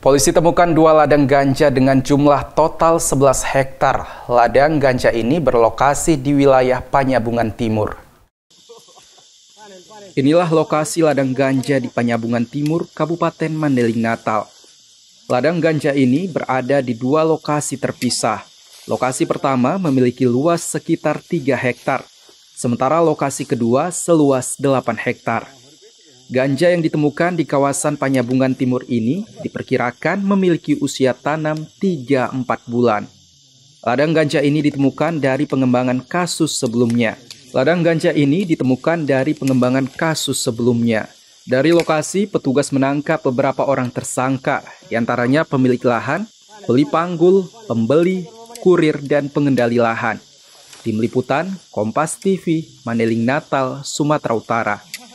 Polisi temukan dua ladang ganja dengan jumlah total 11 hektar. Ladang ganja ini berlokasi di wilayah Panyabungan Timur. Inilah lokasi ladang ganja di Panyabungan Timur, Kabupaten Mandeling Natal. Ladang ganja ini berada di dua lokasi terpisah. Lokasi pertama memiliki luas sekitar 3 hektar, sementara lokasi kedua seluas 8 hektar. Ganja yang ditemukan di kawasan Panyabungan Timur ini diperkirakan memiliki usia tanam 3-4 bulan. Ladang ganja ini ditemukan dari pengembangan kasus sebelumnya. Ladang ganja ini ditemukan dari pengembangan kasus sebelumnya. Dari lokasi, petugas menangkap beberapa orang tersangka, diantaranya pemilik lahan, beli panggul, pembeli, kurir, dan pengendali lahan. Tim Liputan, Kompas TV, Maneling Natal, Sumatera Utara.